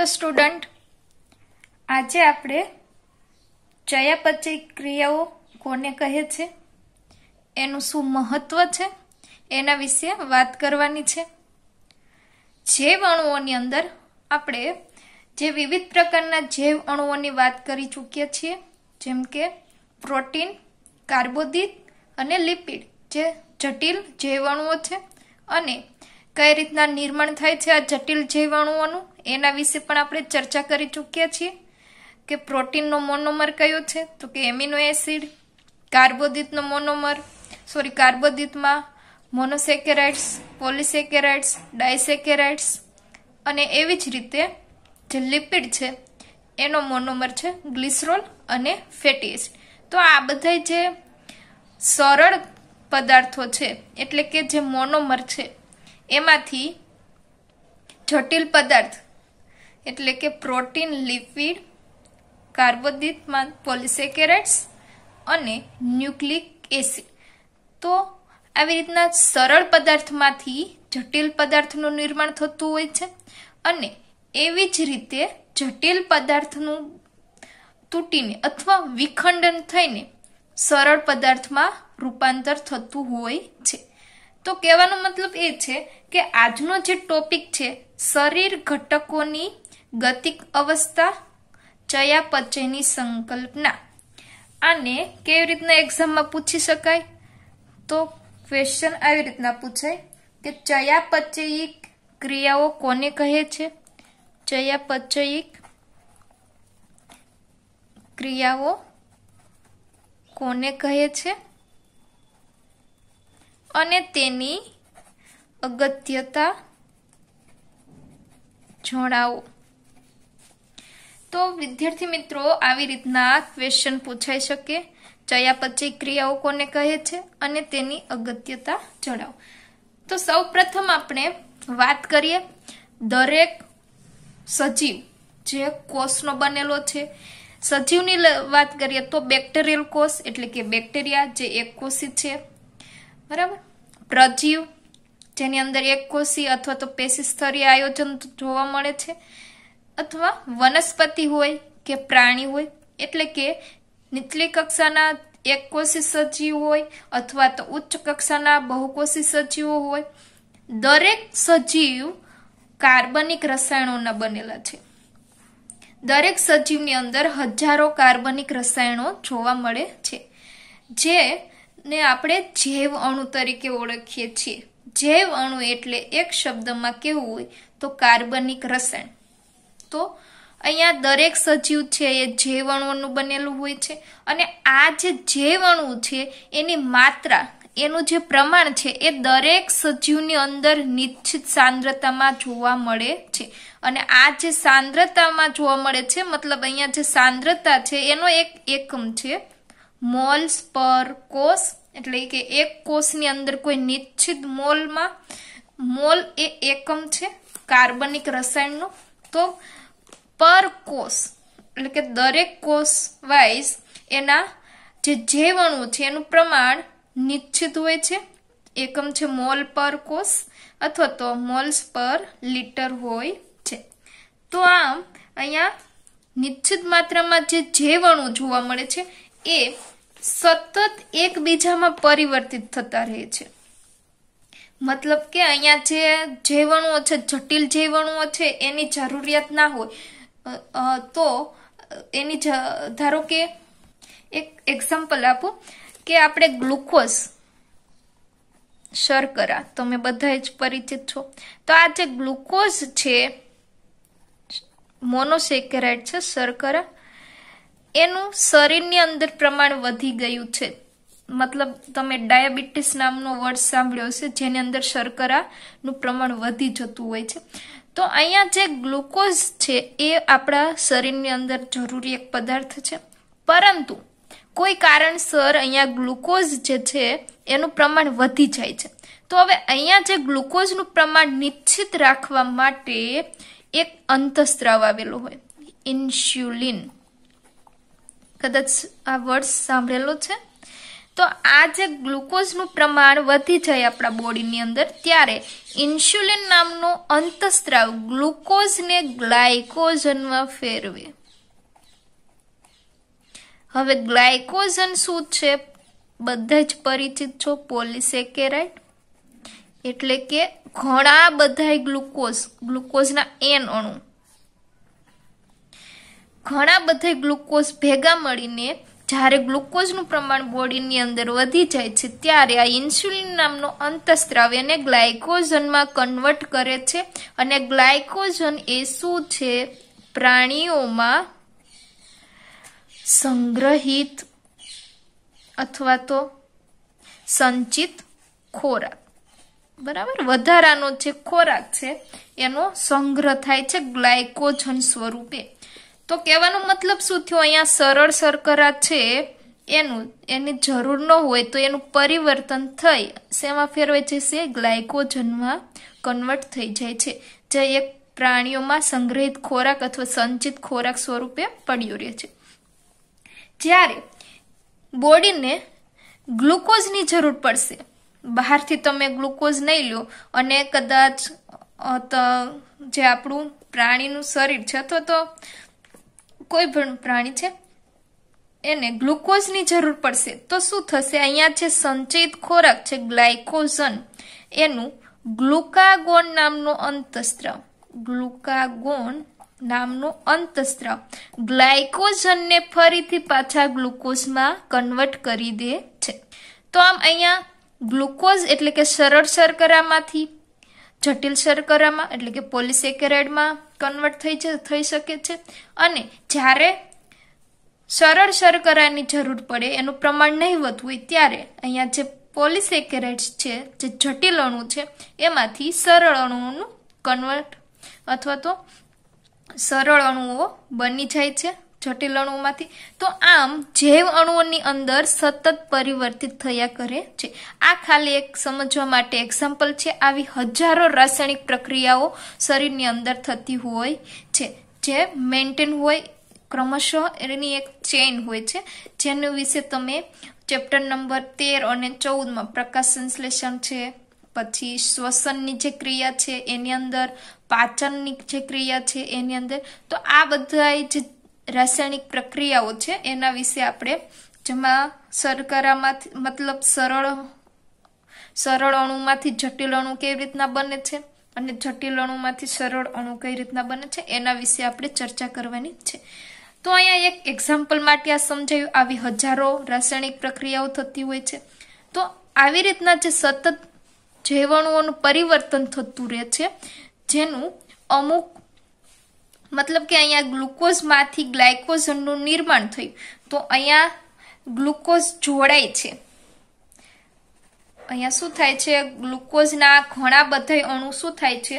hello student આજે આપણે ચયાપચય ક્રિયાઓ કોને કહે છે એનું શું મહત્વ છે એના વિશે વાત કરવાની છે જૈવ અણુઓની અંદર આપણે જે વિવિધ પ્રકારના જૈવ અણુઓની વાત કરી ચૂક્યા છીએ જેમ કે પ્રોટીન કાર્બોદિત અને લિપિડ જે જટિલ જૈવ અણુઓ છે અને કઈ રીતના નિર્માણ થાય છે આ જટિલ જીવાણુઓનું એના વિશે પણ આપણે ચર્ચા કરી ચૂક્યા છીએ કે પ્રોટીનનો મોનોમર કયો છે તો કે એમિનો એસિડ કાર્બોદિતનો મોનોમર સોરી કાર્બોદિતમાં મોનોસેકેરાઇડ્સ પોલિસેકેરાઇડ્સ ડાયસેકેરાઇડ્સ અને એવી જ રીતે જે લિપિડ છે એનો મોનોમર છે ગ્લિસરોલ અને ફેટી એસિડ તો આ બધા જે સરળ પદાર્થો છે એટલે કે જે મોનોમર છે એમાંથી જટિલ પદાર્થ એટલે કે પ્રોટીન લિપિડ કાર્બોદિતમાં પોલિસેકેરેટ્સ અને ન્યુક્લિક એસિડ તો આવી રીતના સરળ પદાર્થમાંથી જટિલ પદાર્થનું નિર્માણ થતું હોય છે અને એવી જ રીતે જટિલ પદાર્થનું તૂટીને અથવા વિખંડન થઈને સરળ પદાર્થમાં રૂપાંતર થતું હોય છે તો કહેવાનો મતલબ એ છે કે આજનો જે ટોપિક છે શરીર ઘટકોની ગતિક અવસ્થા ચયાપચયની સંકલ્પના આને કેવી રીતના એક્ઝામમાં પૂછી શકાય તો ક્વેશ્ચન આવી રીતના પૂછાય કે ચયાપચયિક ક્રિયાઓ કોને કહે છે ચયાપચયિક ક્રિયાઓ કોને કહે છે અને તેની અગત્યતા જણાવો તો વિદ્યાર્થી મિત્રો આવી રીતના ક્વેશ્ચન પૂછાઈ શકે ચયાપચય ક્રિયાઓ કોને કહે છે અને તેની અગત્યતા જણાવો તો સૌ આપણે વાત કરીએ દરેક સજીવ જે કોષનો બનેલો છે સજીવની વાત કરીએ તો બેક્ટેરિયલ કોષ એટલે કે બેક્ટેરિયા જે એક કોષી છે બરાબર પ્રજીવ જેની અંદર એક એકકોષી અથવા તો પેશી સ્તરીય આયોજન જોવા મળે છે અથવા વનસ્પતિ હોય કે પ્રાણી હોય એટલે કે નીચલી કક્ષાના એકકોષી સજીવ હોય અથવા તો ઉચ્ચ કક્ષાના બહુકોષી સજીવો હોય દરેક સજીવ કાર્બનિક રસાયણોના બનેલા છે દરેક સજીવની અંદર હજારો કાર્બનિક રસાયણો જોવા મળે છે જેને આપણે જૈવ અણુ તરીકે ઓળખીએ છીએ જૈવ અણુ એટલે એક શબ્દમાં કેવું હોય તો કાર્બનિક રસાયણ તો અહીંયા દરેક સજીવ છે એ જૈવ અણુનું બનેલું હોય છે અને આ જે જૈવ અણુ છે એની માત્રા એનું જે પ્રમાણ છે એ દરેક સજીવની અંદર નિશ્ચિત સાંદ્રતામાં જોવા મળે છે અને આ જે સાંદ્રતામાં જોવા મળે છે મતલબ અહીંયા જે સાંદ્રતા છે એનો એક એકમ છે મોલ્સ પર કોષ એટલે કે એક કોષની અંદર કોઈ નિશ્ચિત મોલમાં મોલ એ એકમ છે કાર્બનિક રસાયણનો તો પર કોષ એટલે કે દરેક કોષ વાઇઝ એના જે જેવણું છે એનું પ્રમાણ નિશ્ચિત હોય છે એકમ છે મોલ પર કોષ અથવા તો મોલ્સ પર લીટર હોય છે તો આમ અહીંયા નિશ્ચિત માત્રામાં જે જેવણું જોવા મળે છે એ સતત એકબીજામાં પરિવર્તિત થતા રહે છે મતલબ કે અહીંયા જે જૈવણુઓ છે જટિલ જૈવણુઓ છે એની જરૂરિયાત ના હોય તો એની ધારો કે એક એક્ઝામ્પલ આપો કે આપણે ગ્લુકોઝ શર્કરા તમે બધા જ પરિચિત છો તો આ જે ગ્લુકોઝ છે મોનોસેકેરાઇડ છે શર્કરા એનું શરીરની અંદર પ્રમાણ વધી ગયું છે મતલબ તમે ડાયાબિટીસ નામનો વર્ડ સાંભળ્યો છે જેની અંદર શર્કરાનું પ્રમાણ વધી જતું હોય છે તો અહીંયા જે ગ્લુકોઝ છે એ આપણા શરીરની અંદર જરૂરી એક પદાર્થ છે પરંતુ કોઈ કારણસર અહીંયા ગ્લુકોઝ જે છે એનું પ્રમાણ વધી જાય છે તો હવે અહીંયા જે ગ્લુકોઝનું પ્રમાણ નિશ્ચિત રાખવા માટે એક અંતસ્ત્રાવ આવેલો હોય ઇન્સ્યુલિન કદાચ આ વર્ષ સાંભળેલો છે તો આ જે ગ્લુકોઝનું પ્રમાણ વધી જાય આપણા બોડીની અંદર ત્યારે ઇન્સ્યુલિન નામનો અંતસ્ત્રાવ ગ્લુકોઝને ગ્લાયકોઝનમાં ફેરવે હવે ગ્લાયકોઝન શું છે બધા જ પરિચિત છો પોલિસેકેરાઇડ એટલે કે ઘણા બધા ગ્લુકોઝ ગ્લુકોઝના એન અણુ ઘણા બધા ગ્લુકોઝ ભેગા મળીને જ્યારે ગ્લુકોઝનું પ્રમાણ બોડીની અંદર વધી જાય છે ત્યારે આ ઇન્સ્યુલિન નામનો અંતસ્ત્રાવ એને ગ્લાયકોઝનમાં કન્વર્ટ કરે છે અને ગ્લાયકોઝન એ શું છે પ્રાણીઓમાં સંગ્રહિત અથવા તો સંચિત ખોરાક બરાબર વધારાનો જે ખોરાક છે એનો સંગ્રહ થાય છે ગ્લાયકોજન સ્વરૂપે તો કહેવાનો મતલબ શું થયો અહીંયા સરળ શર્કરા છે એનું એની જરૂર ન હોય તો એનું પરિવર્તન થઈ શેમાં ફેરવાય જશે ગ્લાયકોજનમાં કન્વર્ટ થઈ જાય છે જે એક પ્રાણીઓમાં સંગ્રહિત ખોરાક અથવા સંચિત ખોરાક સ્વરૂપે પડ્યો રહે છે જ્યારે બોડીને ગ્લુકોઝની જરૂર પડશે બહારથી તમે ગ્લુકોઝ નહીં લો અને કદાચ જે આપણું પ્રાણીનું શરીર છે અથવા તો કોઈ પણ પ્રાણી છે એને ગ્લુકોઝની જરૂર પડશે તો શું થશે અહીંયા જે સંચયિત ખોરાક છે ગ્લાયકોઝન એનું ગ્લુકાગોન નામનો અંતસ્ત્રાવ ગ્લુકાગોન નામનો અંતસ્ત્ર ગ્લાયકોઝનને ફરીથી પાછા ગ્લુકોઝમાં કન્વર્ટ કરી દે છે તો આમ અહીંયા ગ્લુકોઝ એટલે કે સરળ શર્કરામાંથી જટિલ શર્કરામાં એટલે કે પોલિસેકેરાઇડમાં કન્વર્ટ થઈ થઈ શકે છે અને જ્યારે સરળ શર્કરાની જરૂર પડે એનું પ્રમાણ નહીવત હોય ત્યારે અહીંયા જે પોલિસેકેરાઇડ્સ છે જે જટિલ અણુ છે એમાંથી સરળ અણુઓનું કન્વર્ટ અથવા તો સરળ અણુઓ બની જાય છે જટિલ અણુઓમાંથી તો આમ જૈવ અણુઓની અંદર સતત પરિવર્તિત થયા કરે છે આ ખાલી એક સમજવા માટે એક્ઝામ્પલ છે આવી હજારો રાસાયણિક પ્રક્રિયાઓ શરીરની અંદર થતી હોય છે જે મેન્ટેન હોય ક્રમશઃ એની એક ચેઇન હોય છે જેના વિશે તમે ચેપ્ટર નંબર તેર અને ચૌદમાં પ્રકાશ સંશ્લેષણ છે પછી શ્વસનની જે ક્રિયા છે એની અંદર પાચનની જે ક્રિયા છે એની અંદર તો આ બધા જે રાસાયણિક પ્રક્રિયાઓ છે એના વિશે આપણે જેમાં સરકારામાંથી મતલબ સરળ સરળ અણુમાંથી જટિલ અણુ કેવી રીતના બને છે અને જટિલ અણુમાંથી સરળ અણુ કઈ રીતના બને છે એના વિશે આપણે ચર્ચા કરવાની છે તો અહીંયા એક એક્ઝામ્પલ માટે આ સમજાયું આવી હજારો રાસાયણિક પ્રક્રિયાઓ થતી હોય છે તો આવી રીતના જે સતત જૈવણુઓનું પરિવર્તન થતું રહે છે જેનું અમુક મતલબ કે અહીંયા ગ્લુકોઝમાંથી ગ્લાયકોઝનનું નિર્માણ થયું તો અહીંયા ગ્લુકોઝ જોડાય છે અહીંયા શું થાય છે ગ્લુકોઝના ઘણા બધા અણુ શું થાય છે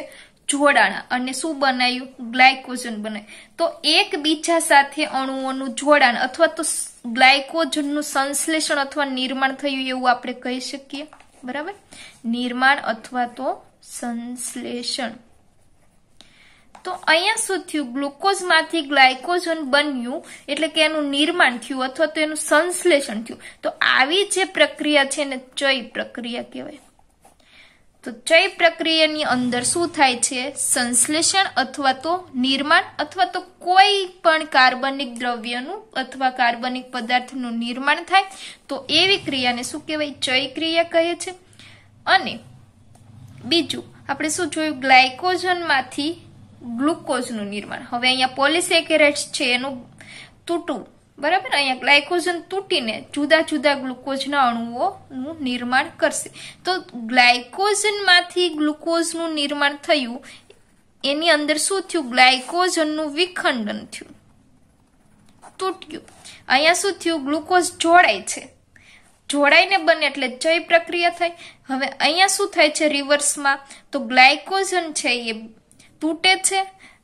જોડાણા અને શું બનાવ્યું ગ્લાયકોઝન બનાવ્યું તો એકબીજા સાથે અણુઓનું જોડાણ અથવા તો ગ્લાયકોજનનું સંશ્લેષણ અથવા નિર્માણ થયું એવું આપણે કહી શકીએ બરાબર નિર્માણ અથવા તો સંશ્લેષણ તો અહીંયા શું થયું ગ્લુકોઝમાંથી ગ્લાયકોઝન બન્યું એટલે કે એનું નિર્માણ થયું અથવા તો એનું સંશ્લેષણ થયું તો આવી જે પ્રક્રિયા છે એને ચય પ્રક્રિયા કહેવાય તો ચય પ્રક્રિયાની અંદર શું થાય છે સંશ્લેષણ અથવા તો નિર્માણ અથવા તો કોઈ પણ કાર્બનિક દ્રવ્યનું અથવા કાર્બનિક પદાર્થનું નિર્માણ થાય તો એવી ક્રિયાને શું કહેવાય ચય ક્રિયા કહે છે અને બીજું આપણે શું જોયું ગ્લાયકોજનમાંથી ગ્લુકોઝનું નિર્માણ હવે અહીંયા પોલિસેકેરેટ્સ છે એનું તૂટવું બરાબર અહીંયા ગ્લાયકોઝન તૂટીને જુદા જુદા ગ્લુકોઝના અણુઓનું નિર્માણ કરશે તો ગ્લાયકોઝનમાંથી ગ્લુકોઝનું નિર્માણ થયું એની અંદર શું થયું ગ્લાયકોઝનનું વિખંડન થયું તૂટ્યું અહીંયા શું થયું ગ્લુકોઝ જોડાય છે જોડાઈને બને એટલે જય પ્રક્રિયા થાય હવે અહીંયા શું થાય છે રિવર્સમાં તો ગ્લાયકોઝન છે એ તૂટે છે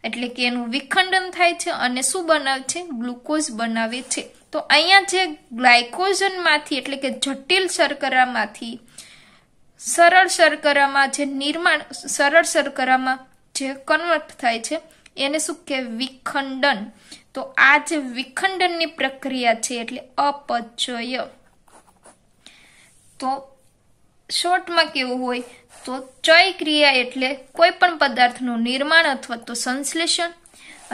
એટલે કે એનું વિખંડન થાય છે અને શું બનાવે છે ગ્લુકોઝ બનાવે છે તો અહીંયા જે ગ્લાયકોઝનમાંથી એટલે કે જટિલ શર્કરામાંથી સરળ શર્કરામાં જે નિર્માણ સરળ શર્કરામાં જે કન્વર્ટ થાય છે એને શું કે વિખંડન તો આ જે વિખંડનની પ્રક્રિયા છે એટલે અપચય તો શોર્ટમાં કેવું હોય તો ચય ક્રિયા એટલે કોઈ પણ પદાર્થનું નિર્માણ અથવા તો સંશ્લેષણ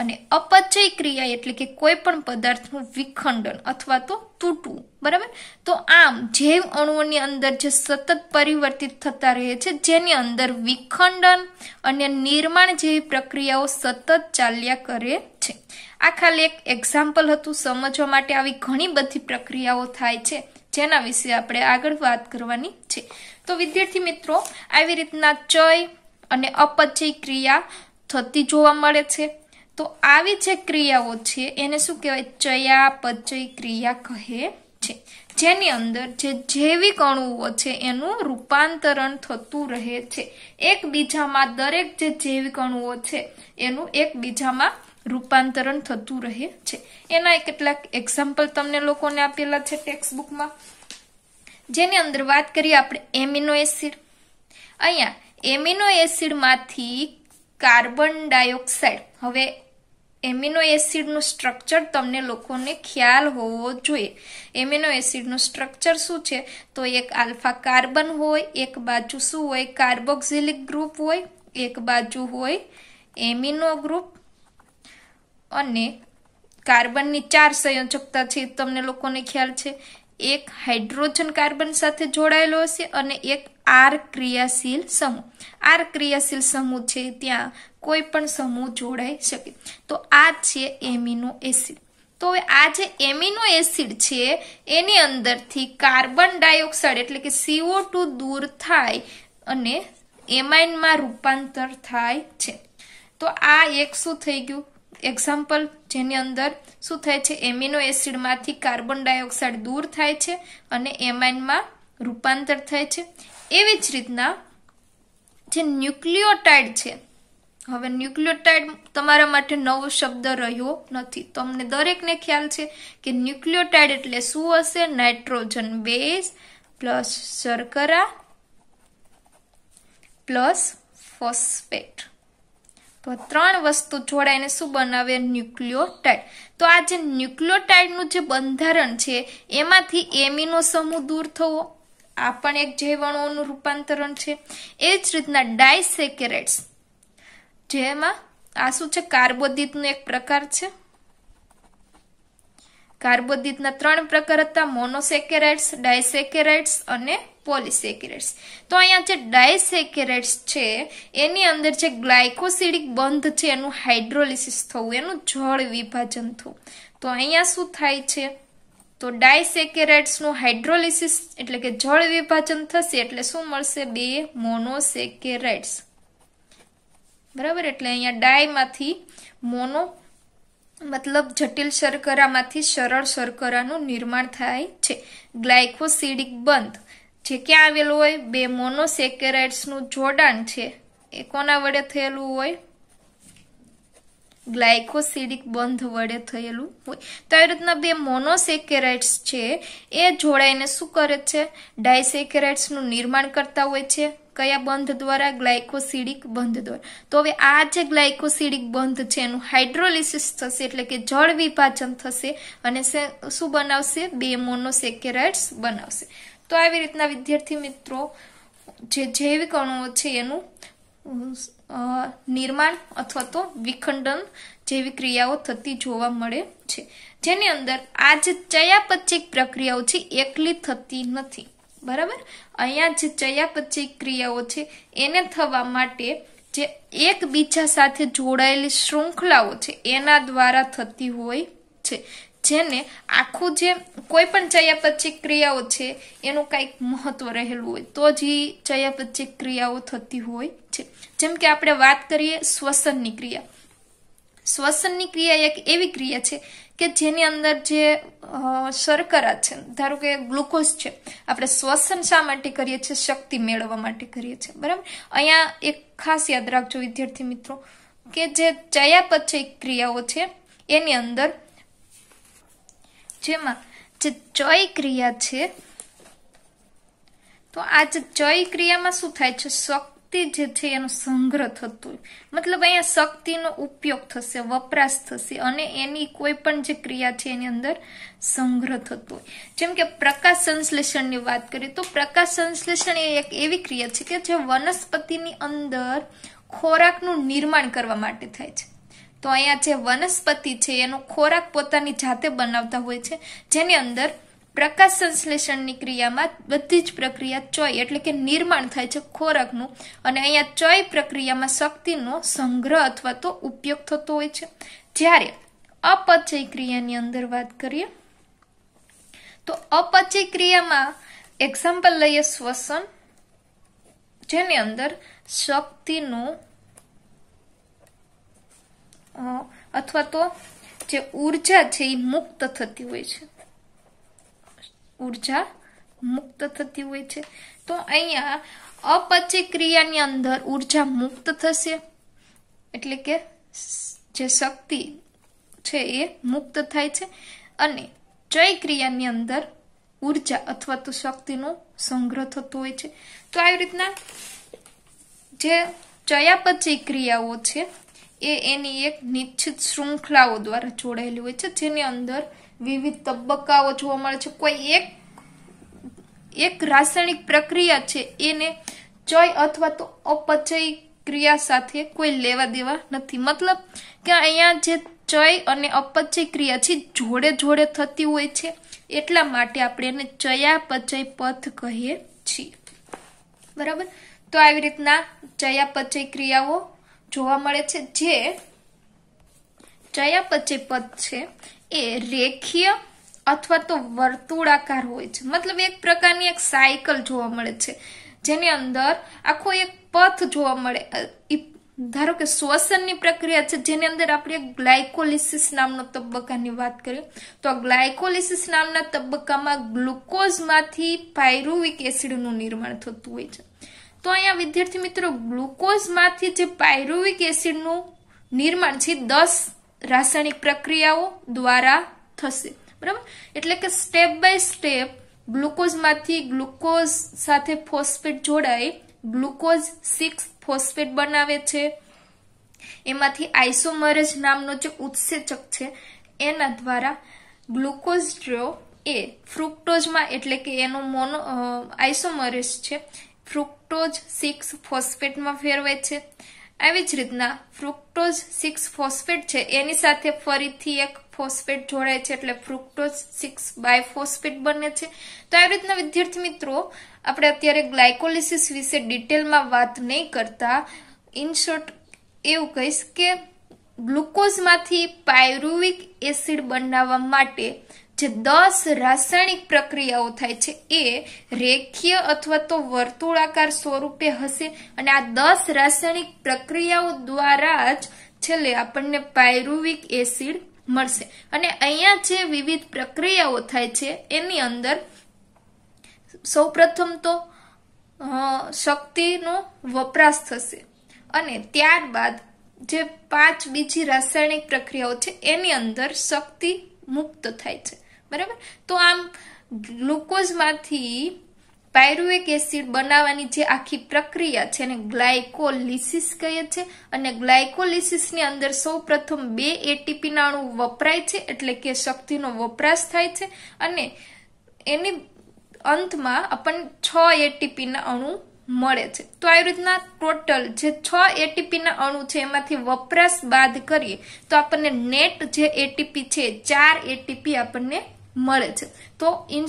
અને અપચય ક્રિયા એટલે કે કોઈ પણ પદાર્થનું વિખંડન અથવા તો તૂટવું બરાબર તો આમ જૈવ અણુઓની અંદર જે સતત પરિવર્તિત થતા રહે છે જેની અંદર વિખંડન અને નિર્માણ જેવી પ્રક્રિયાઓ સતત ચાલ્યા કરે છે આ ખાલી એક એક્ઝામ્પલ હતું સમજવા માટે આવી ઘણી બધી પ્રક્રિયાઓ થાય છે જેના વિશે આપણે આગળ વાત કરવાની છે તો વિદ્યાર્થી મિત્રો આવી રીતના ચય અને અપચય ક્રિયા થતી જોવા મળે છે તો આવી જે ક્રિયાઓ છે એને શું કહેવાય ચયાપચય ક્રિયા કહે છે જેની અંદર જે જૈવિક અણુઓ છે એનું રૂપાંતરણ થતું રહે છે એકબીજામાં દરેક જે જૈવિક અણુઓ છે એનું એકબીજામાં રૂપાંતરણ થતું રહે છે એના કેટલાક એક્ઝામ્પલ તમને લોકોને આપેલા છે ટેક્સ્ટબુકમાં જેની અંદર વાત કરીએ આપણે એમિનો એસિડ અહીંયા એમિનો એસિડમાંથી કાર્બન ડાયોક્સાઇડ હવે એમિનો એસિડનું સ્ટ્રક્ચર તમને લોકોને ખ્યાલ હોવો જોઈએ એમિનો એસિડનું સ્ટ્રક્ચર શું છે તો એક આલ્ફા કાર્બન હોય એક બાજુ શું હોય કાર્બોક્ઝિલિક ગ્રુપ હોય એક બાજુ હોય એમિનો ગ્રુપ અને કાર્બનની ચાર સંયોજકતા છે તમને લોકોને ખ્યાલ છે એક હાઇડ્રોજન કાર્બન સાથે જોડાયેલો હશે અને એક આર ક્રિયાશીલ સમૂહ આર ક્રિયાશીલ સમૂહ છે ત્યાં કોઈ પણ સમૂહ જોડાઈ શકે તો આ છે એમિનો એસિડ તો આ જે એમિનો એસિડ છે એની અંદરથી કાર્બન ડાયોક્સાઇડ એટલે કે સીઓ ટુ દૂર થાય અને એમાઇનમાં રૂપાંતર થાય છે તો આ એક શું થઈ ગયું એક્ઝામ્પલ જેની અંદર શું થાય છે એમિનો એસિડમાંથી કાર્બન ડાયોક્સાઇડ દૂર થાય છે અને એમાઇનમાં રૂપાંતર થાય છે એવી જ રીતના જે ન્યુક્લિયોટાઇડ છે હવે ન્યુક્લિયોટાઇડ તમારા માટે નવો શબ્દ રહ્યો નથી તમને દરેકને ખ્યાલ છે કે ન્યુક્લિયોટાઇડ એટલે શું હશે નાઇટ્રોજન બેઝ પ્લસ શર્કરા પ્લસ ફોસ્ફેટ તો ત્રણ વસ્તુ જોડાઈને શું બનાવે ન્યુક્લિયોટાઈડ તો આ જે ન્યુક્લિયોટાઈડનું જે બંધારણ છે એમાંથી એમીનો સમૂહ દૂર થવો આ પણ એક જૈવણુઓનું રૂપાંતરણ છે એ જ રીતના ડાયસેકેરેટ્સ જેમાં આ શું છે કાર્બોદિતનો એક પ્રકાર છે કાર્બોદિતના ત્રણ પ્રકાર હતા મોનોસેકેરાઇટ્સ ડાયસેકેરાઇટ્સ અને પોલિસેકેરેટ્સ તો અહીંયા જે ડાયસેકેરેટ્સ છે એની અંદર જે ગ્લાયકોસિડિક બંધ છે એનું હાઇડ્રોલિસિસ થવું એનું જળ વિભાજન થવું તો અહીંયા શું થાય છે તો ડાયસેકેરેટ્સનું હાઇડ્રોલિસિસ એટલે કે જળ વિભાજન થશે એટલે શું મળશે બે મોનોસેકેરેટ્સ બરાબર એટલે અહીંયા ડાયમાંથી મોનો મતલબ જટિલ શર્કરામાંથી સરળ શર્કરાનું નિર્માણ થાય છે ગ્લાયકોસિડિક બંધ જે ક્યાં આવેલું હોય બે મોનોસેકેરાઇડ્સનું જોડાણ છે એ કોના વડે થયેલું હોય ગ્લાયકોસિડિક બંધ વડે થયેલું હોય તો આવી રીતના બે મોનોસેકેરાઇડ્સ છે એ જોડાઈને શું કરે છે ડાયસેકેરાઇડ્સનું નિર્માણ કરતા હોય છે કયા બંધ દ્વારા ગ્લાયકોસિડિક બંધ દ્વારા તો હવે આ જે ગ્લાયકોસિડિક બંધ છે એનું હાઇડ્રોલિસિસ થશે એટલે કે જળ વિભાજન થશે અને શું બનાવશે બે મોનોસેકેરાઇડ્સ બનાવશે તો આવી રીતના વિદ્યાર્થી મિત્રો જે જૈવિક અણુઓ છે એનું નિર્માણ અથવા તો વિખંડન જેવી ક્રિયાઓ થતી જોવા મળે છે જેની અંદર આ જે ચયાપચિક પ્રક્રિયાઓ છે એકલી થતી નથી બરાબર અહીંયા જે ચયાપચિક ક્રિયાઓ છે એને થવા માટે જે એકબીજા સાથે જોડાયેલી શૃંખલાઓ છે એના દ્વારા થતી હોય છે જેને આખું જે કોઈ પણ ચયાપચય ક્રિયાઓ છે એનું કાંઈક મહત્વ રહેલું હોય તો જ એ ચયાપચય ક્રિયાઓ થતી હોય છે જેમ કે આપણે વાત કરીએ શ્વસનની ક્રિયા શ્વસનની ક્રિયા એક એવી ક્રિયા છે કે જેની અંદર જે શર્કરા છે ધારો કે ગ્લુકોઝ છે આપણે શ્વસન શા માટે કરીએ છીએ શક્તિ મેળવવા માટે કરીએ છીએ બરાબર અહીંયા એક ખાસ યાદ રાખજો વિદ્યાર્થી મિત્રો કે જે ચયાપચય ક્રિયાઓ છે એની અંદર જેમાં જે ચય ક્રિયા છે તો આ જે ચય ક્રિયામાં શું થાય છે શક્તિ જે છે એનો સંગ્રહ થતો મતલબ અહીંયા શક્તિનો ઉપયોગ થશે વપરાશ થશે અને એની કોઈ પણ જે ક્રિયા છે એની અંદર સંગ્રહ થતો હોય જેમ કે પ્રકાશ સંશ્લેષણની વાત કરીએ તો પ્રકાશ સંશ્લેષણ એ એક એવી ક્રિયા છે કે જે વનસ્પતિની અંદર ખોરાકનું નિર્માણ કરવા માટે થાય છે તો અહીંયા જે વનસ્પતિ છે એનો ખોરાક પોતાની જાતે બનાવતા હોય છે જેની અંદર પ્રકાશ સંશ્લેષણની ક્રિયામાં બધી જ પ્રક્રિયા ચોય એટલે કે નિર્માણ થાય છે ખોરાકનું અને અહીંયા ચોય પ્રક્રિયામાં શક્તિનો સંગ્રહ અથવા તો ઉપયોગ થતો હોય છે જ્યારે અપચય ક્રિયાની અંદર વાત કરીએ તો અપચય ક્રિયામાં એક્ઝામ્પલ લઈએ શ્વસન જેની અંદર શક્તિનું અથવા તો જે ઉર્જા છે એ મુક્ત થતી હોય છે ઉર્જા મુક્ત થતી હોય છે તો અહીંયા અપચય ક્રિયાની અંદર ઉર્જા મુક્ત થશે એટલે કે જે શક્તિ છે એ મુક્ત થાય છે અને ચય ક્રિયાની અંદર ઉર્જા અથવા તો શક્તિનો સંગ્રહ થતો હોય છે તો આવી રીતના જે ચયાપચય ક્રિયાઓ છે એ એની એક નિશ્ચિત શૃંખલાઓ દ્વારા જોડાયેલી હોય છે જેની અંદર વિવિધ તબક્કાઓ જોવા મળે છે કોઈ એક એક રાસાયણિક પ્રક્રિયા છે એને ચય અથવા તો અપચય ક્રિયા સાથે કોઈ લેવા દેવા નથી મતલબ કે અહીંયા જે ચય અને અપચય ક્રિયા છે જોડે જોડે થતી હોય છે એટલા માટે આપણે એને ચયાપચય પથ કહીએ છીએ બરાબર તો આવી રીતના ચયાપચય ક્રિયાઓ જોવા મળે છે જે ચયાપચય પદ છે એ રેખીય અથવા તો વર્તુળાકાર હોય છે મતલબ એક પ્રકારની એક સાયકલ જોવા મળે છે જેની અંદર આખો એક પથ જોવા મળે ધારો કે શ્વસનની પ્રક્રિયા છે જેની અંદર આપણે ગ્લાયકોલિસિસ નામનો તબક્કાની વાત કરીએ તો આ ગ્લાયકોલિસિસ નામના તબક્કામાં ગ્લુકોઝમાંથી પાયરુવિક એસિડનું નિર્માણ થતું હોય છે તો અહીંયા વિદ્યાર્થી મિત્રો ગ્લુકોઝમાંથી જે પાયરુવિક એસિડનું નિર્માણ છે દસ રાસાયણિક પ્રક્રિયાઓ દ્વારા થશે બરાબર એટલે કે સ્ટેપ બાય સ્ટેપ ગ્લુકોઝમાંથી ગ્લુકોઝ સાથે ફોસ્ફેટ જોડાય ગ્લુકોઝ સિક્સ ફોસ્ફેટ બનાવે છે એમાંથી આઇસોમરજ નામનો જે ઉત્સેચક છે એના દ્વારા ગ્લુકોઝ એ ફ્રુક્ટોઝમાં એટલે કે એનો મોનો આઇસોમરેસ છે ફ્રુક્ટોઝ સિક્સ ફોસ્ફેટમાં ફેરવે છે આવી જ રીતના ફ્રુક્ટોઝ સિક્સ ફોસ્ફેટ છે એની સાથે ફરીથી એક ફોસ્ફેટ જોડાય છે એટલે ફ્રુક્ટોઝ સિક્સ બાયફોસ્ફેટ બને છે તો આવી રીતના વિદ્યાર્થી મિત્રો આપણે અત્યારે ગ્લાયકોલિસિસ વિશે ડિટેલમાં વાત નહીં કરતા ઇનશોર્ટ એવું કહીશ કે ગ્લુકોઝમાંથી પાયરુવિક એસિડ બનાવવા માટે જે દસ રાસાયણિક પ્રક્રિયાઓ થાય છે એ રેખીય અથવા તો વર્તુળાકાર સ્વરૂપે હશે અને આ દસ રાસાયણિક પ્રક્રિયાઓ દ્વારા જ છેલ્લે આપણને પાયરુવિક એસિડ મળશે અને અહીંયા જે વિવિધ પ્રક્રિયાઓ થાય છે એની અંદર સૌપ્રથમ તો શક્તિનો વપરાશ થશે અને ત્યારબાદ જે પાંચ બીજી રાસાયણિક પ્રક્રિયાઓ છે એની અંદર શક્તિ મુક્ત થાય છે બરાબર તો આમ ગ્લુકોઝમાંથી પાયરુવેક એસિડ બનાવવાની જે આખી પ્રક્રિયા છે એને ગ્લાયકોલિસિસ કહે છે અને ગ્લાયકોલિસિસની અંદર સૌપ્રથમ બે એટીપીના અણુ વપરાય છે એટલે કે શક્તિનો વપરાશ થાય છે અને એની અંતમાં આપણને છ એટીપીના અણુ મળે છે તો આવી રીતના ટોટલ જે છ એટીપીના અણુ છે એમાંથી વપરાશ બાદ કરીએ તો આપણને નેટ જે એટીપી છે ચાર એટીપી આપણને મળે છે તો ઇન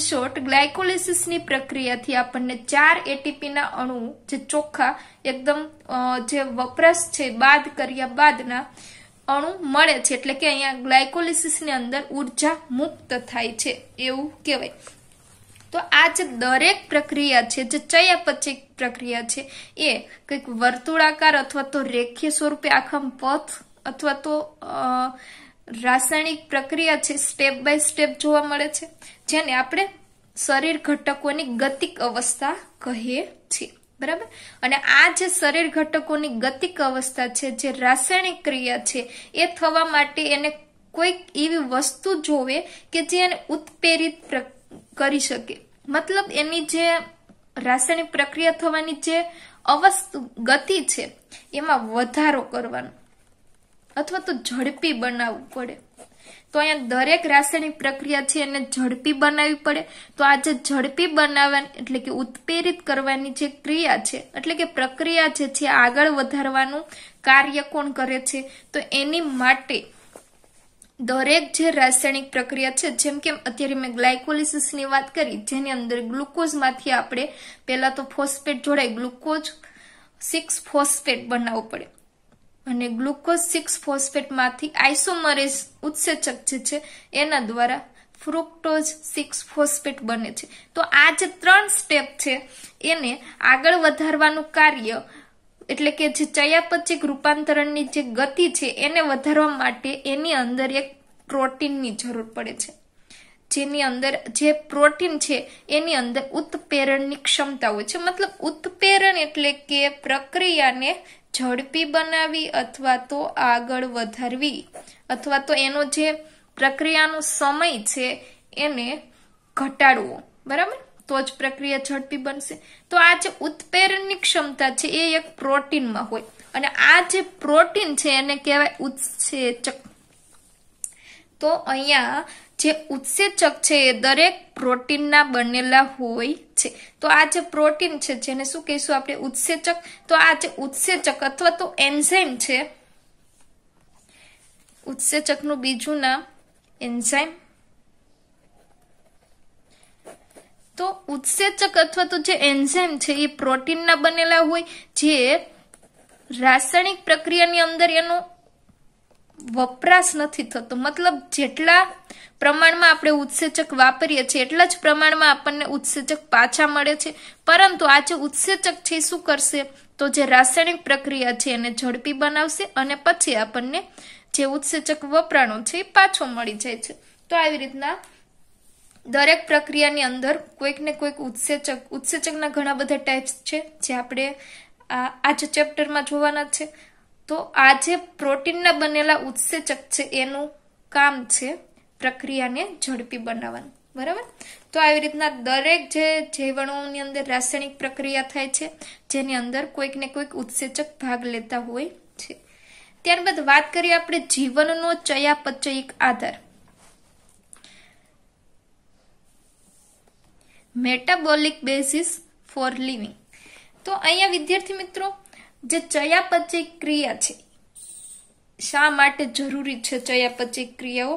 ગ્લાયકોલિસિસની પ્રક્રિયાથી આપણને ચાર એટીપીના અણુ જે ચોખ્ખા એકદમ જે વપરાશ છે બાદ કર્યા બાદના અણુ મળે છે એટલે કે અહીંયા ગ્લાયકોલિસિસની અંદર ઉર્જા મુક્ત થાય છે એવું કહેવાય તો આ જે દરેક પ્રક્રિયા છે જે ચયાપચય પ્રક્રિયા છે એ કંઈક વર્તુળાકાર અથવા તો રેખીય સ્વરૂપે આખા પથ અથવા તો રાસાયણિક પ્રક્રિયા છે સ્ટેપ બાય સ્ટેપ જોવા મળે છે જેને આપણે શરીર ઘટકોની ગતિક અવસ્થા કહીએ છીએ બરાબર અને આ જે શરીર ઘટકોની ગતિક અવસ્થા છે જે રાસાયણિક ક્રિયા છે એ થવા માટે એને કોઈક એવી વસ્તુ જોવે કે જે એને ઉત્પ્રેરિત કરી શકે મતલબ એની જે રાસાયણિક પ્રક્રિયા થવાની જે અવસ્તુ ગતિ છે એમાં વધારો કરવાનો અથવા તો ઝડપી બનાવવું પડે તો અહીંયા દરેક રાસાયણિક પ્રક્રિયા છે એને ઝડપી બનાવવી પડે તો આ જે ઝડપી બનાવવાની એટલે કે ઉત્પ્રેરિત કરવાની જે ક્રિયા છે એટલે કે પ્રક્રિયા જે છે આગળ વધારવાનું કાર્ય કોણ કરે છે તો એની માટે દરેક જે રાસાયણિક પ્રક્રિયા છે જેમ કે અત્યારે મેં ગ્લાયકોલિસિસની વાત કરી જેની અંદર ગ્લુકોઝમાંથી આપણે પહેલાં તો ફોસ્ફેટ જોડાય ગ્લુકોઝ સિક્સ ફોસ્ફેટ બનાવવું પડે અને ગ્લુકોઝ સિક્સ ફોસ્ફેટમાંથી આઇસોમરેઝ ઉત્સેચક જે છે એના દ્વારા ફ્રુક્ટોઝ સિક્સ ફોસ્ફેટ બને છે તો આ જે ત્રણ સ્ટેપ છે એને આગળ વધારવાનું કાર્ય એટલે કે જે ચયાપચિક રૂપાંતરણની જે ગતિ છે એને વધારવા માટે એની અંદર એક પ્રોટીનની જરૂર પડે છે જેની અંદર જે પ્રોટીન છે એની અંદર ઉત્પ્રેરણની ક્ષમતા હોય છે મતલબ ઉત્પ્રેરણ એટલે કે પ્રક્રિયાને ઝડપી બનાવી અથવા તો આગળ વધારવી અથવા તો એનો જે પ્રક્રિયાનો સમય છે એને ઘટાડવો બરાબર તો જ પ્રક્રિયા ઝડપી બનશે તો આ જે ઉત્પેરણની ક્ષમતા છે એ એક પ્રોટીનમાં હોય અને આ જે પ્રોટીન છે એને કહેવાય ઉત્સેચક તો અહીંયા જે ઉત્સેચક છે એ દરેક પ્રોટીનના બનેલા હોય છે તો આ જે પ્રોટીન છે જેને શું કહીશું આપણે ઉત્સેચક તો આ જે ઉત્સેચક અથવા તો એન્ઝાઇમ છે ઉત્સેચકનું બીજું નામ એન્ઝાઇમ તો ઉત્સેચક અથવા તો જે એન્ઝાઇમ છે એ પ્રોટીનના બનેલા હોય જે રાસાયણિક પ્રક્રિયાની અંદર એનો વપરાશ નથી થતો મતલબ જેટલા પ્રમાણમાં આપણે ઉત્સેચક વાપરીએ છીએ એટલા જ પ્રમાણમાં આપણને ઉત્સેચક પાછા મળે છે પરંતુ આ જે ઉત્સેચક છે શું કરશે તો જે રાસાયણિક પ્રક્રિયા છે એને ઝડપી બનાવશે અને પછી આપણને જે ઉત્સેચક વપરાણો છે એ પાછો મળી જાય છે તો આવી રીતના દરેક પ્રક્રિયાની અંદર કોઈકને કોઈક ઉત્સેચક ઉત્સેચકના ઘણા બધા ટાઈપ્સ છે જે આપણે આજ ચેપ્ટરમાં જોવાના છે તો આ જે પ્રોટીનના બનેલા ઉત્સેચક છે એનું કામ છે પ્રક્રિયાને ઝડપી બનાવવાનું બરાબર તો આવી રીતના દરેક જે જૈવણુઓની અંદર રાસાયણિક પ્રક્રિયા થાય છે જેની અંદર કોઈક ને કોઈક ઉત્સેચક ભાગ લેતા હોય છે ત્યારબાદ વાત કરીએ આપણે જીવનનો ચયાપચયિક આધાર મેટાબોલિક બેસિસ ફોર લિવિંગ તો અહીંયા વિદ્યાર્થી મિત્રો જે ચયાપચય ક્રિયા છે શા માટે જરૂરી છે ચયાપચય ક્રિયાઓ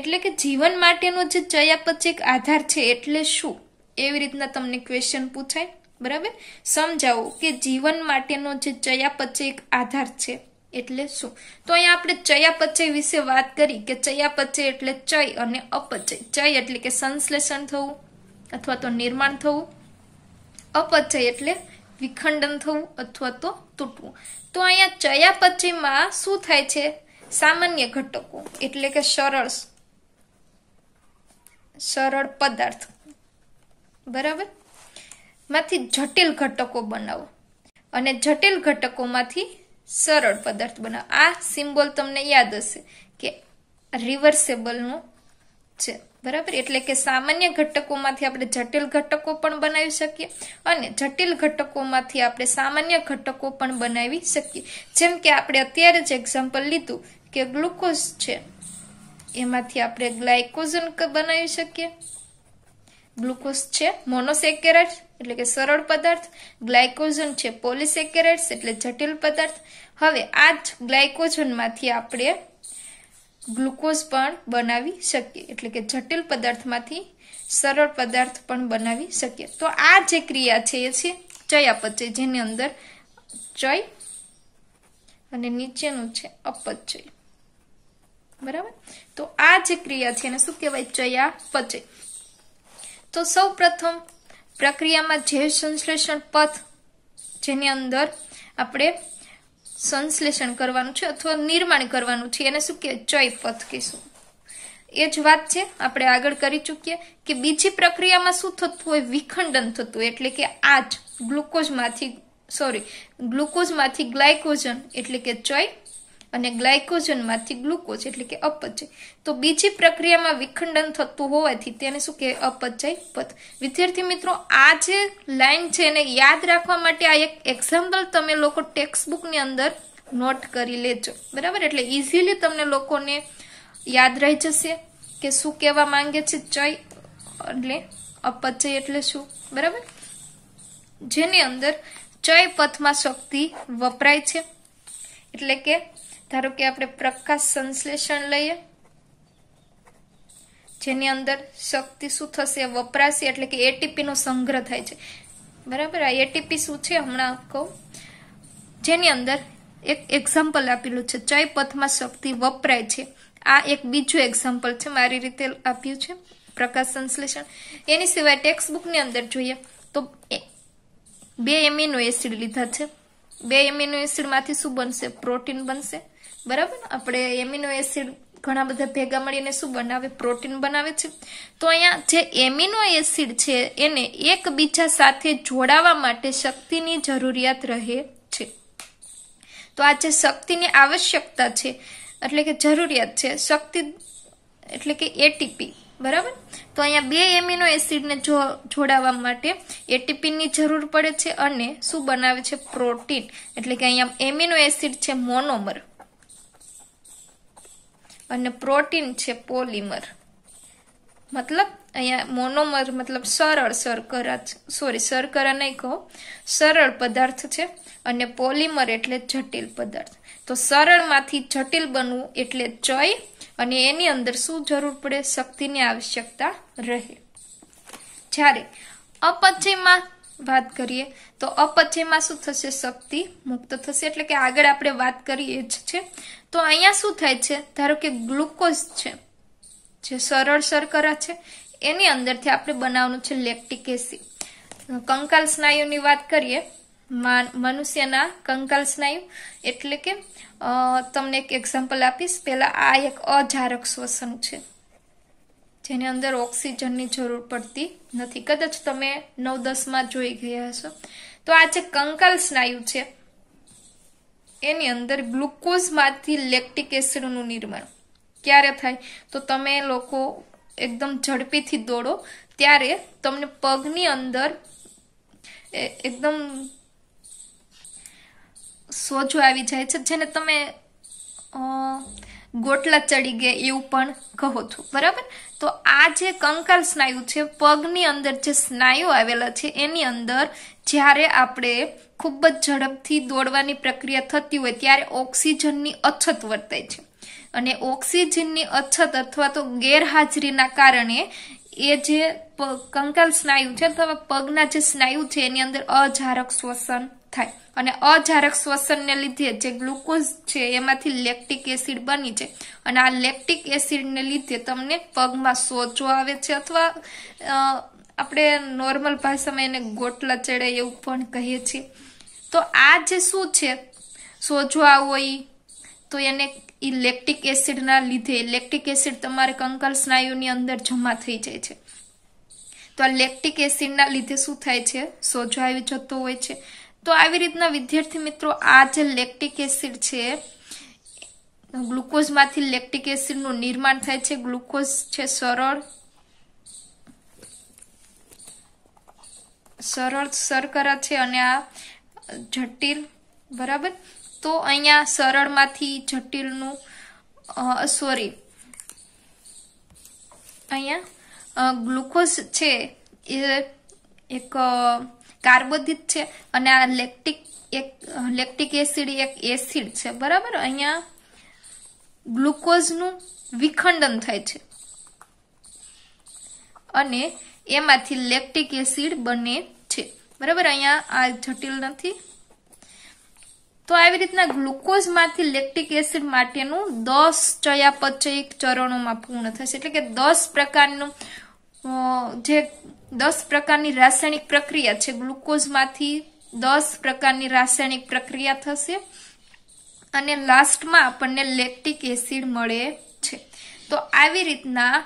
એટલે કે જીવન માટેનો જે ચયાપચયક આધાર છે એટલે શું એવી રીતના તમને ક્વેશ્ચન પૂછાય બરાબર સમજાવો કે જીવન માટેનો જે ચયાપચયક આધાર છે એટલે શું તો અહીંયા આપણે ચયાપચય વિશે વાત કરી કે ચયાપચય એટલે ચય અને અપચય ચય એટલે કે સંશ્લેષણ થવું અથવા તો નિર્માણ થવું અપચય એટલે વિખંડન થવું અથવા તો તૂટવું તો અહીંયા ચયાપચયમાં શું થાય છે સામાન્ય ઘટકો એટલે કે સરળ સરળ પદાર્થ બરાબર માંથી જટિલ ઘટકો બનાવો અને જટિલ ઘટકોમાંથી સરળ પદાર્થ બનાવો આ સિમ્બોલ તમને યાદ હશે કે રિવર્સેબલનું છે બરાબર એટલે કે સામાન્ય ઘટકોમાંથી આપણે જટિલ ઘટકો પણ બનાવી શકીએ અને જટિલ ઘટકોમાંથી આપણે સામાન્ય ઘટકો પણ બનાવી શકીએ જેમ કે આપણે અત્યારે જ એક્ઝામ્પલ લીધું કે ગ્લુકોઝ છે એમાંથી આપણે ગ્લાયકોઝન બનાવી શકીએ ગ્લુકોઝ છે મોનોસેકેરાઇડ એટલે કે સરળ પદાર્થ ગ્લાયકોઝન છે પોલિસેકેરાઇડ્સ એટલે જટિલ પદાર્થ હવે આ જ ગ્લાયકોઝનમાંથી આપણે ગ્લુકોઝ પણ બનાવી શકીએ એટલે કે જટિલ પદાર્થમાંથી સરળ પદાર્થ પણ બનાવી શકીએ તો આ જે ક્રિયા છે એ છે ચયાપચય જેની અંદર ચય અને નીચેનું છે અપચય બરાબર તો આ જે ક્રિયા છે એને શું કહેવાય ચયાપચય તો સૌ પ્રથમ પ્રક્રિયામાં જે સંશ્લેષણ પથ જેની અંદર આપણે સંશ્લેષણ કરવાનું છે અથવા નિર્માણ કરવાનું છે એને શું કહેવાય ચયપથ કહીશું એ જ વાત છે આપણે આગળ કરી ચૂકીએ કે બીજી પ્રક્રિયામાં શું થતું હોય વિખંડન થતું હોય એટલે કે આ જ ગ્લુકોઝમાંથી સોરી ગ્લુકોઝમાંથી ગ્લાયકોજન એટલે કે ચય અને ગ્લાયકોજનમાંથી ગ્લુકોઝ એટલે કે અપચય તો બીજી પ્રક્રિયામાં વિખંડન થતું હોવાથી તેને શું કહે અપચય પથ વિદ્યાર્થી મિત્રો આ જે લાઈન છે એને યાદ રાખવા માટે આ એક એક્ઝામ્પલ તમે લોકો ટેક્સ્ટબુકની અંદર નોટ કરી લેજો બરાબર એટલે ઇઝીલી તમને લોકોને યાદ રહી જશે કે શું કહેવા માંગે છે ચય એટલે અપચય એટલે શું બરાબર જેની અંદર ચય પથમાં શક્તિ વપરાય છે એટલે કે ધારો કે આપણે પ્રકાશ સંશ્લેષણ લઈએ જેની અંદર શક્તિ શું થશે વપરાશે એટલે કે એટીપીનો સંગ્રહ થાય છે બરાબર આ એટીપી શું છે હમણાં કહું જેની અંદર એક એક્ઝામ્પલ આપેલું છે ચય પથમાં શક્તિ વપરાય છે આ એક બીજું એક્ઝામ્પલ છે મારી રીતે આપ્યું છે પ્રકાશ સંશ્લેષણ એની સિવાય ટેક્સ્ટ બુકની અંદર જોઈએ તો બે એમિનો એસિડ લીધા છે બે એમિનો એસિડમાંથી શું બનશે પ્રોટીન બનશે બરાબર આપણે એમિનો એસિડ ઘણા બધા ભેગા મળીને શું બનાવે પ્રોટીન બનાવે છે તો અહીંયા જે એમિનો એસિડ છે એને એકબીજા સાથે જોડાવા માટે શક્તિની જરૂરિયાત રહે છે તો આ જે શક્તિની આવશ્યકતા છે એટલે કે જરૂરિયાત છે શક્તિ એટલે કે એટીપી બરાબર તો અહીંયા બે એમિનો એસિડને જો જોડાવા માટે એટીપીની જરૂર પડે છે અને શું બનાવે છે પ્રોટીન એટલે કે અહીંયા એમિનો એસિડ છે મોનોમર અને પ્રોટીન છે પોલિમર મતલબ અહીંયા મોનોમર મતલબ સરળ શર્કરા સોરી શર્કરા નહીં કહો સરળ પદાર્થ છે અને પોલિમર એટલે જટિલ પદાર્થ તો સરળમાંથી જટિલ બનવું એટલે ચય અને એની અંદર શું જરૂર પડે શક્તિની આવશ્યકતા રહે જ્યારે અપચયમાં વાત કરીએ તો અપચયમાં શું થશે શક્તિ મુક્ત થશે એટલે કે આગળ આપણે વાત કરીએ જ છે તો અહીંયા શું થાય છે ધારો કે ગ્લુકોઝ છે જે સરળ શર્કરા છે એની અંદરથી આપણે બનાવવાનું છે લેક્ટિક એસિડ કંકાલ સ્નાયુની વાત કરીએ મનુષ્યના કંકાલ સ્નાયુ એટલે કે તમને એક એક્ઝામ્પલ આપીશ પહેલાં આ એક અજારક શ્વસન છે જેની અંદર ઓક્સિજનની જરૂર પડતી નથી કદાચ તમે નવ દસમાં જોઈ ગયા હશો તો આ જે કંકાલ સ્નાયુ છે એની અંદર ગ્લુકોઝમાંથી લેક્ટિક એસિડનું નિર્માણ ક્યારે થાય તો તમે લોકો એકદમ ઝડપીથી દોડો ત્યારે તમને પગની અંદર એકદમ સોજો આવી જાય છે જેને તમે ગોટલા ચડી ગયા એવું પણ કહો છો બરાબર તો આ જે કંકાલ સ્નાયુ છે પગની અંદર જે સ્નાયુ આવેલા છે એની અંદર જ્યારે આપણે ખૂબ જ ઝડપથી દોડવાની પ્રક્રિયા થતી હોય ત્યારે ઓક્સિજનની અછત વર્તાય છે અને ઓક્સિજનની અછત અથવા તો ગેરહાજરીના કારણે એ જે કંકાલ સ્નાયુ છે અથવા પગના જે સ્નાયુ છે એની અંદર અજારક શ્વસન થાય અને અજારક શ્વસનને લીધે જે ગ્લુકોઝ છે એમાંથી લેક્ટિક એસિડ બની છે અને આ લેક્ટિક એસિડને લીધે તમને પગમાં સોજો આવે છે અથવા આપણે નોર્મલ ભાષામાં એને ગોટલા ચડે એવું પણ કહીએ છીએ તો આ જે શું છે સોજવા હોય તો એને ઇલેક્ટ્રિક એસિડના લીધે ઇલેક્ટ્રિક એસિડ તમારે કંકાલ સ્નાયુની અંદર જમા થઈ જાય છે તો આ લેક્ટિક એસિડના લીધે શું થાય છે સોજો આવી જતો હોય છે તો આવી રીતના વિદ્યાર્થી મિત્રો આ જે લેક્ટિક એસિડ છે ગ્લુકોઝમાંથી લેક્ટિક એસિડનું નિર્માણ થાય છે ગ્લુકોઝ છે સરળ સરળ સરકરા છે અને આ જટિલ બરાબર તો અહીંયા સરળમાંથી જટિલનું સોરી અહીંયા ગ્લુકોઝ છે એ એક કાર્બોદિત છે અને આ લેક્ટિક એક લેક્ટિક એસિડ એક એસિડ છે બરાબર અહીંયા ગ્લુકોઝનું વિખંડન થાય છે અને એમાંથી લેક્ટિક એસિડ બને છે બરાબર અહીંયા આ જટિલ નથી તો આવી રીતના ગ્લુકોઝમાંથી લેક્ટિક એસિડ માટેનું દસ ચયાપચયિક ચરણોમાં પૂર્ણ થશે એટલે કે દસ પ્રકારનું જે દસ પ્રકારની રાસાયણિક પ્રક્રિયા છે ગ્લુકોઝમાંથી દસ પ્રકારની રાસાયણિક પ્રક્રિયા થશે અને લાસ્ટમાં આપણને લેક્ટિક એસિડ મળે છે તો આવી રીતના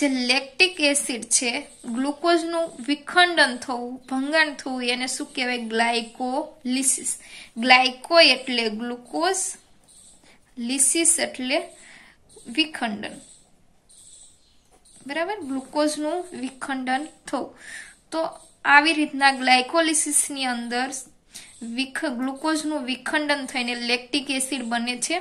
જે લેક્ટિક એસિડ છે ગ્લુકોઝનું વિખંડન થવું ભંગાણ થવું એને શું કહેવાય ગ્લાયકોલિસિસ ગ્લાયકો એટલે ગ્લુકોઝ લિસિસ એટલે વિખંડન બરાબર ગ્લુકોઝનું વિખંડન થવું તો આવી રીતના ગ્લાયકોલિસિસની અંદર વિખ ગ્લુકોઝનું વિખંડન થઈને લેક્ટિક એસિડ બને છે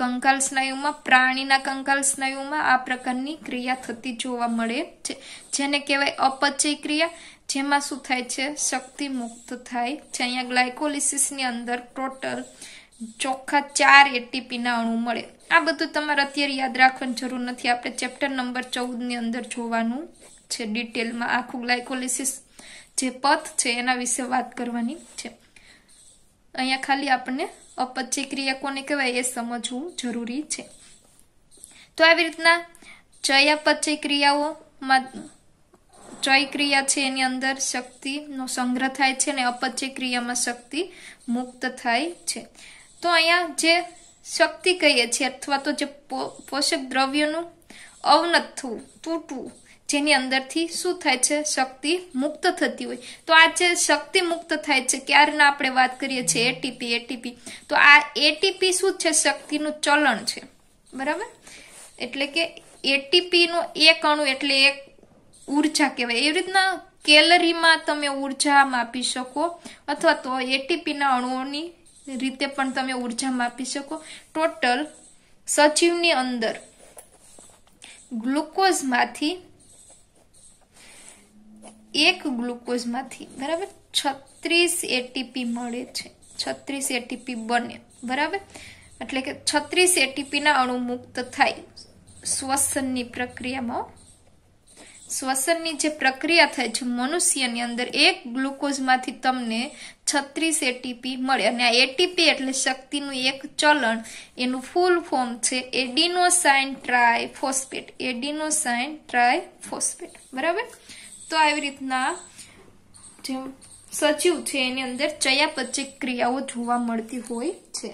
કંકાલ સ્નાયુમાં પ્રાણીના કંકાલ સ્નાયુમાં આ પ્રકારની ક્રિયા થતી જોવા મળે છે જેને કહેવાય અપચય ક્રિયા જેમાં શું થાય છે શક્તિ મુક્ત થાય છે અહીંયા ગ્લાયકોલિસિસની અંદર ટોટલ ચોખ્ખા ચાર એટીપીના અણુ મળે આ બધું તમારે અત્યારે યાદ રાખવાની જરૂર નથી આપણે ચેપ્ટર નંબર ચૌદની અંદર જોવાનું છે ડિટેલમાં આખું ગ્લાયકોલિસિસ જે પથ છે એના વિશે વાત કરવાની છે અહીંયા ખાલી આપણને અપચ્ય ક્રિયા કોને કહેવાય એ સમજવું જરૂરી છે તો આવી રીતના અપચય ક્રિયાઓમાં ચય ક્રિયા છે એની અંદર શક્તિનો સંગ્રહ થાય છે અને અપચય ક્રિયામાં શક્તિ મુક્ત થાય છે તો અહીંયા જે શક્તિ કહીએ છીએ અથવા તો જે પોષક દ્રવ્યનું અવનથવું તૂટવું જેની અંદરથી શું થાય છે શક્તિ મુક્ત થતી હોય તો આ જે શક્તિ મુક્ત થાય છે ક્યારના આપણે વાત કરીએ છીએ એટીપી એટીપી તો આ એટીપી શું છે શક્તિનું ચલણ છે બરાબર એટલે કે એટીપીનું એક અણુ એટલે એક ઉર્જા કહેવાય એવી રીતના કેલરીમાં તમે ઉર્જા માપી શકો અથવા તો એટીપીના અણુઓની રીતે પણ તમે ઉર્જા માપી શકો ટોટલ સજીવની અંદર ગ્લુકોઝમાંથી એક ગ્લુકોઝમાંથી બરાબર છત્રીસ એટીપી મળે છે છત્રીસ એટીપી બને બરાબર એટલે કે છત્રીસ એટીપીના અણુ મુક્ત થાય શ્વસનની પ્રક્રિયામાં શ્વસનની જે પ્રક્રિયા થાય છે મનુષ્યની અંદર એક ગ્લુકોઝમાંથી તમને છત્રીસ એટીપી મળે અને આ એટીપી એટલે શક્તિનું એક ચલણ એનું ફૂલ ફોર્મ છે એડિનોસાઇન ટ્રાયફોસ્ફેટ એડિનોસાઇન ટ્રાયફોસ્ફેટ બરાબર તો આવી રીતના જેમ સચિવ છે એની અંદર ચયાપચય ક્રિયાઓ જોવા મળતી હોય છે